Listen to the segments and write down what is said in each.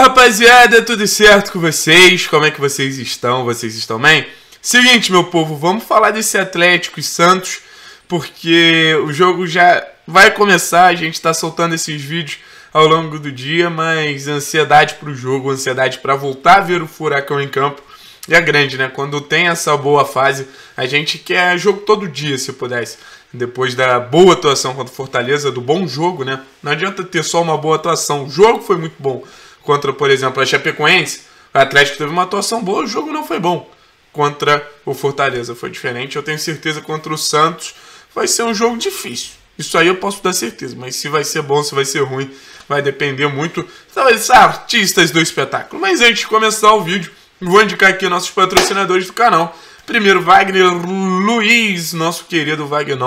rapaziada, tudo certo com vocês? Como é que vocês estão? Vocês estão bem? Seguinte, meu povo, vamos falar desse Atlético e Santos, porque o jogo já vai começar, a gente tá soltando esses vídeos ao longo do dia, mas ansiedade pro jogo, ansiedade para voltar a ver o Furacão em campo é grande, né? Quando tem essa boa fase, a gente quer jogo todo dia, se pudesse. Depois da boa atuação contra o Fortaleza, do bom jogo, né? Não adianta ter só uma boa atuação. O jogo foi muito bom, contra, por exemplo, a Chapecoense, o Atlético teve uma atuação boa, o jogo não foi bom. Contra o Fortaleza foi diferente. Eu tenho certeza contra o Santos vai ser um jogo difícil. Isso aí eu posso dar certeza, mas se vai ser bom, se vai ser ruim, vai depender muito talvez artistas do espetáculo. Mas antes de começar o vídeo, vou indicar aqui nossos patrocinadores do canal. Primeiro, Wagner Luiz, nosso querido Wagner,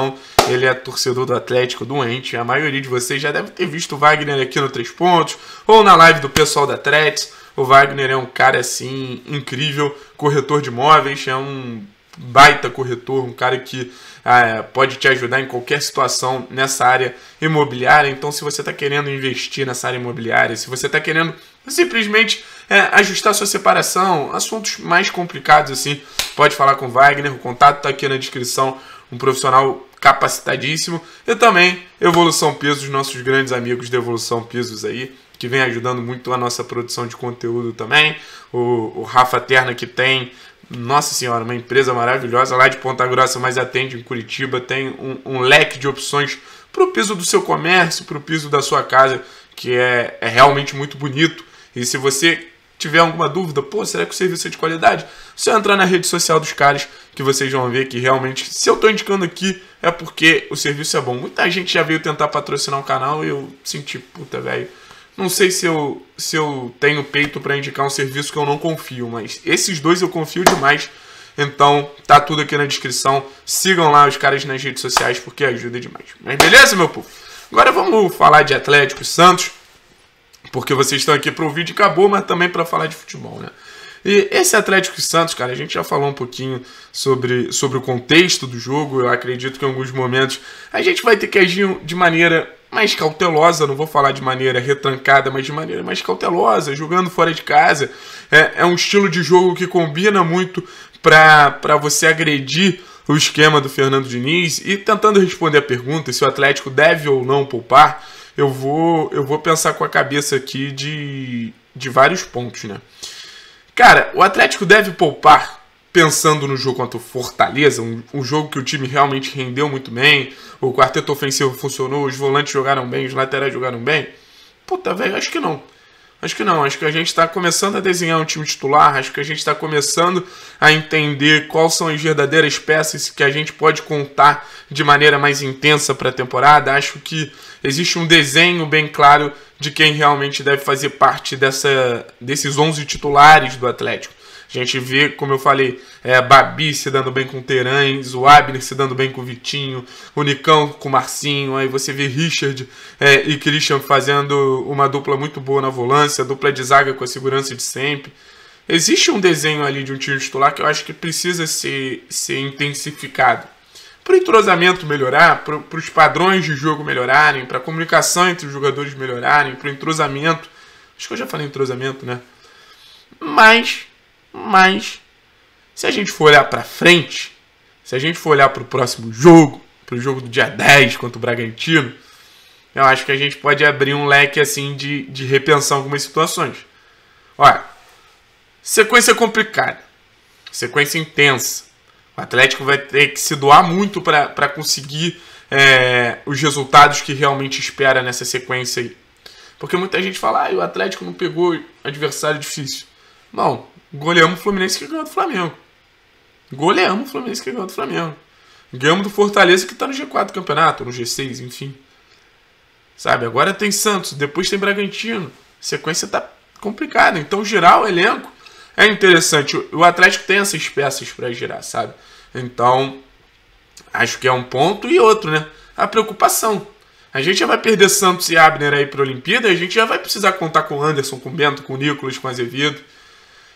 ele é torcedor do Atlético doente. A maioria de vocês já deve ter visto o Wagner aqui no Três Pontos ou na live do pessoal da Atlético. O Wagner é um cara assim incrível, corretor de imóveis, é um baita corretor, um cara que ah, pode te ajudar em qualquer situação nessa área imobiliária. Então, se você está querendo investir nessa área imobiliária, se você está querendo simplesmente é, ajustar sua separação, assuntos mais complicados assim, pode falar com o Wagner, o contato está aqui na descrição, um profissional capacitadíssimo. E também Evolução Pisos, nossos grandes amigos da Evolução Pisos aí, que vem ajudando muito a nossa produção de conteúdo também. O, o Rafa Terna que tem nossa senhora, uma empresa maravilhosa lá de Ponta Grossa, mas atende em Curitiba, tem um, um leque de opções para o piso do seu comércio, para o piso da sua casa, que é, é realmente muito bonito. E se você tiver alguma dúvida, pô, será que o serviço é de qualidade? Você entrar na rede social dos caras que vocês vão ver que realmente, se eu estou indicando aqui, é porque o serviço é bom. Muita gente já veio tentar patrocinar o canal e eu senti, puta, velho. Não sei se eu, se eu tenho peito para indicar um serviço que eu não confio, mas esses dois eu confio demais. Então, tá tudo aqui na descrição. Sigam lá os caras nas redes sociais porque ajuda demais. Mas beleza, meu povo? Agora vamos falar de Atlético Santos. Porque vocês estão aqui para ouvir de acabou, mas também para falar de futebol, né? E esse Atlético e Santos, cara, a gente já falou um pouquinho sobre, sobre o contexto do jogo. Eu acredito que em alguns momentos a gente vai ter que agir de maneira mais cautelosa, não vou falar de maneira retrancada, mas de maneira mais cautelosa, jogando fora de casa. É, é um estilo de jogo que combina muito para você agredir o esquema do Fernando Diniz e tentando responder a pergunta se o Atlético deve ou não poupar eu vou, eu vou pensar com a cabeça aqui de, de vários pontos, né? Cara, o Atlético deve poupar pensando no jogo contra o Fortaleza, um, um, jogo que o time realmente rendeu muito bem, o quarteto ofensivo funcionou, os volantes jogaram bem, os laterais jogaram bem. Puta, velho, acho que não. Acho que não, acho que a gente está começando a desenhar um time titular, acho que a gente está começando a entender quais são as verdadeiras peças que a gente pode contar de maneira mais intensa para a temporada. Acho que existe um desenho bem claro de quem realmente deve fazer parte dessa, desses 11 titulares do Atlético. A gente vê, como eu falei, é, Babi se dando bem com o Terães, o Abner se dando bem com o Vitinho, o Nicão com o Marcinho, aí você vê Richard é, e Christian fazendo uma dupla muito boa na volância, dupla de zaga com a segurança de sempre. Existe um desenho ali de um time titular que eu acho que precisa ser, ser intensificado para o entrosamento melhorar, para os padrões de jogo melhorarem, para a comunicação entre os jogadores melhorarem, para o entrosamento. Acho que eu já falei entrosamento, né? Mas mas se a gente for olhar para frente, se a gente for olhar para o próximo jogo, para o jogo do dia 10 contra o Bragantino, eu acho que a gente pode abrir um leque assim de, de repensar algumas situações. Olha, sequência complicada, sequência intensa. O Atlético vai ter que se doar muito para conseguir é, os resultados que realmente espera nessa sequência aí. Porque muita gente fala, ah, o Atlético não pegou adversário difícil. Não, Goleamos o Fluminense que ganhou do Flamengo. Goleamos o Fluminense que ganhou do Flamengo. Ganhamos do Fortaleza que tá no G4 do campeonato, no G6, enfim. Sabe, agora tem Santos, depois tem Bragantino. A sequência tá complicada. Então, gerar o elenco é interessante. O Atlético tem essas peças para girar, sabe? Então, acho que é um ponto e outro, né? A preocupação. A gente já vai perder Santos e Abner aí para a Olimpíada, a gente já vai precisar contar com o Anderson, com o Bento, com o Nicolas, com Azevedo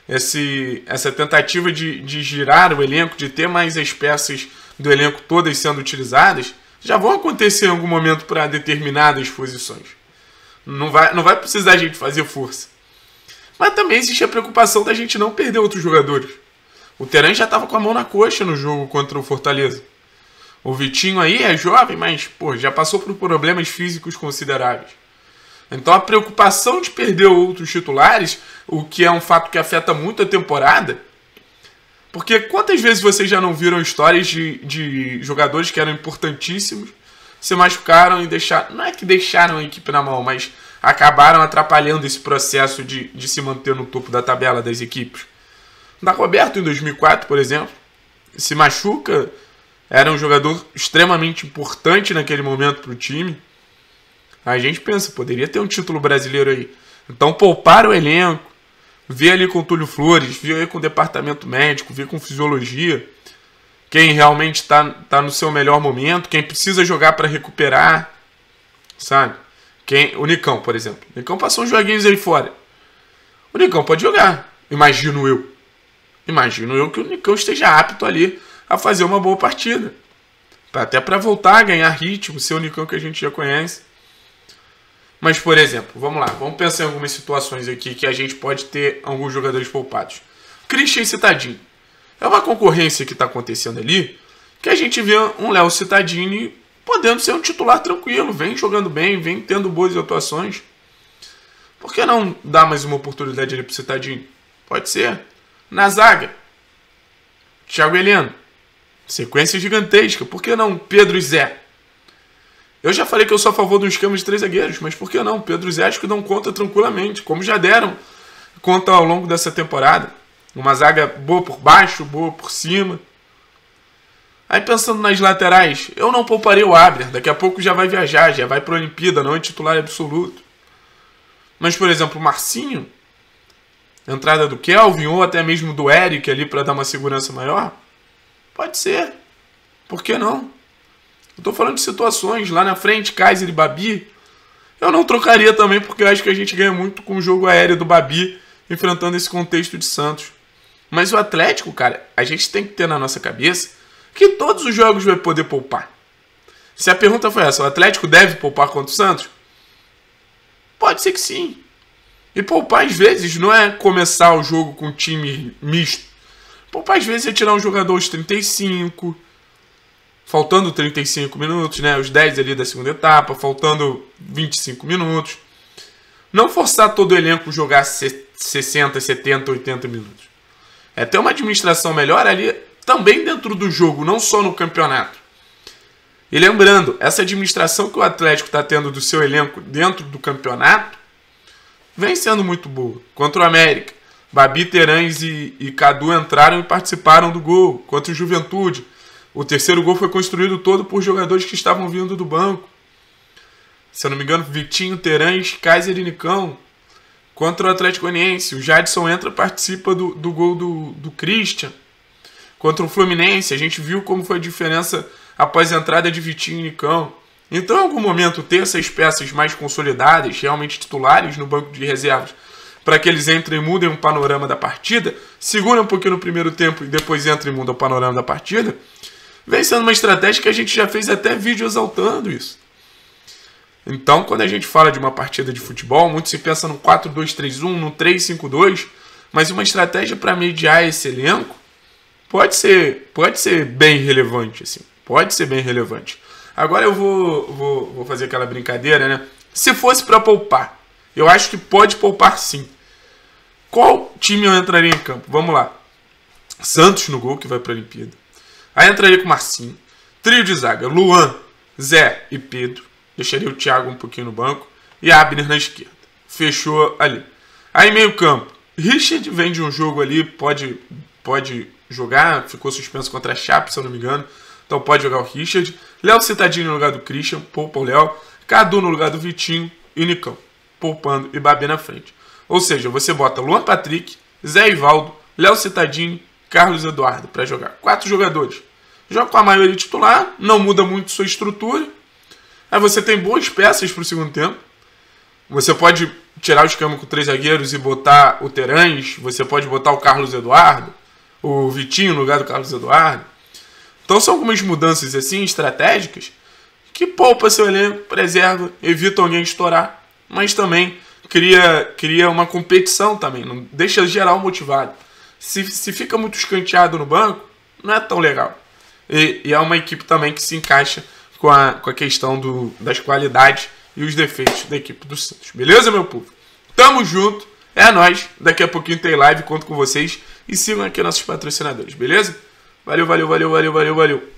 esse, essa tentativa de, de girar o elenco, de ter mais as peças do elenco todas sendo utilizadas, já vão acontecer em algum momento para determinadas posições. Não vai, não vai precisar a gente fazer força. Mas também existe a preocupação da gente não perder outros jogadores. O Teran já estava com a mão na coxa no jogo contra o Fortaleza. O Vitinho aí é jovem, mas pô, já passou por problemas físicos consideráveis. Então a preocupação de perder outros titulares, o que é um fato que afeta muito a temporada, porque quantas vezes vocês já não viram histórias de, de jogadores que eram importantíssimos, se machucaram e deixaram. Não é que deixaram a equipe na mão, mas acabaram atrapalhando esse processo de, de se manter no topo da tabela das equipes. Da Roberto em 2004, por exemplo, se machuca, era um jogador extremamente importante naquele momento para o time. A gente pensa, poderia ter um título brasileiro aí. Então poupar o elenco, ver ali com o Túlio Flores, ver aí com o departamento médico, ver com fisiologia, quem realmente está tá no seu melhor momento, quem precisa jogar para recuperar, sabe? Quem, o Nicão, por exemplo. O Nicão passou uns joguinhos aí fora. O Nicão pode jogar, imagino eu. Imagino eu que o Nicão esteja apto ali a fazer uma boa partida. Até para voltar a ganhar ritmo, ser o Nicão que a gente já conhece. Mas, por exemplo, vamos lá, vamos pensar em algumas situações aqui que a gente pode ter alguns jogadores poupados. Christian Citadini. É uma concorrência que está acontecendo ali que a gente vê um Léo Citadini podendo ser um titular tranquilo, vem jogando bem, vem tendo boas atuações. Por que não dar mais uma oportunidade ali o Citadini? Pode ser. Na zaga, Thiago Heleno. Sequência gigantesca. Por que não Pedro e Zé? Eu já falei que eu sou a favor do esquema de três zagueiros, mas por que não? Pedro Zético dão conta tranquilamente, como já deram conta ao longo dessa temporada. Uma zaga boa por baixo, boa por cima. Aí pensando nas laterais, eu não pouparei o Abner, daqui a pouco já vai viajar, já vai para a Olimpíada, não é titular absoluto. Mas, por exemplo, o Marcinho, entrada do Kelvin ou até mesmo do Eric ali para dar uma segurança maior, pode ser. Por que não? Eu tô falando de situações lá na frente, Kaiser e Babi. Eu não trocaria também, porque eu acho que a gente ganha muito com o jogo aéreo do Babi, enfrentando esse contexto de Santos. Mas o Atlético, cara, a gente tem que ter na nossa cabeça que todos os jogos vai poder poupar. Se a pergunta foi essa, o Atlético deve poupar contra o Santos? Pode ser que sim. E poupar às vezes não é começar o jogo com time misto. Poupar às vezes é tirar um jogador aos 35, faltando 35 minutos, né? Os 10 ali da segunda etapa, faltando 25 minutos. Não forçar todo o elenco jogar 60, 70, 80 minutos. É ter uma administração melhor ali também dentro do jogo, não só no campeonato. E lembrando, essa administração que o Atlético está tendo do seu elenco dentro do campeonato vem sendo muito boa. Contra o América, Babi, Terães e, e Cadu entraram e participaram do gol. Contra o Juventude, o terceiro gol foi construído todo por jogadores que estavam vindo do banco. Se eu não me engano, Vitinho, Terães, Kaiser e Nicão. Contra o Atlético Goianiense, o Jadson entra participa do, do gol do, do Christian. Contra o Fluminense, a gente viu como foi a diferença após a entrada de Vitinho e Nicão. Então, em algum momento, ter essas peças mais consolidadas, realmente titulares no banco de reservas, para que eles entrem e mudem o panorama da partida, segura um pouquinho no primeiro tempo e depois entra e muda o panorama da partida, vem sendo uma estratégia que a gente já fez até vídeo exaltando isso. Então, quando a gente fala de uma partida de futebol, muito se pensa no 4-2-3-1, no 3-5-2, mas uma estratégia para mediar esse elenco pode ser, pode ser bem relevante, assim. Pode ser bem relevante. Agora eu vou, vou, vou fazer aquela brincadeira, né? Se fosse para poupar, eu acho que pode poupar sim. Qual time eu entraria em campo? Vamos lá. Santos no gol que vai para a Olimpíada. Aí entraria com o Marcinho. Trio de zaga: Luan, Zé e Pedro. Deixaria o Thiago um pouquinho no banco. E Abner na esquerda. Fechou ali. Aí meio-campo. Richard vem de um jogo ali, pode, pode jogar. Ficou suspenso contra a Chape, se eu não me engano. Então pode jogar o Richard. Léo Citadinho no lugar do Christian, poupa o Léo. Cadu no lugar do Vitinho e Nicão, poupando e Babê na frente. Ou seja, você bota Luan Patrick, Zé Ivaldo, Léo Citadinho Carlos Eduardo para jogar. Quatro jogadores. Joga com a maioria titular, não muda muito sua estrutura. Aí você tem boas peças para o segundo tempo. Você pode tirar o esquema com três zagueiros e botar o Terãs. Você pode botar o Carlos Eduardo, o Vitinho no lugar do Carlos Eduardo. Então são algumas mudanças assim estratégicas que poupa seu elenco, preserva, evita alguém estourar, mas também cria, cria uma competição também, não deixa geral motivado se, se fica muito escanteado no banco, não é tão legal. E, e é uma equipe também que se encaixa com a, com a questão do, das qualidades e os defeitos da equipe do Santos. Beleza, meu povo? Tamo junto. É nós. Daqui a pouquinho tem live, conto com vocês. E sigam aqui nossos patrocinadores, beleza? Valeu, valeu, valeu, valeu, valeu, valeu.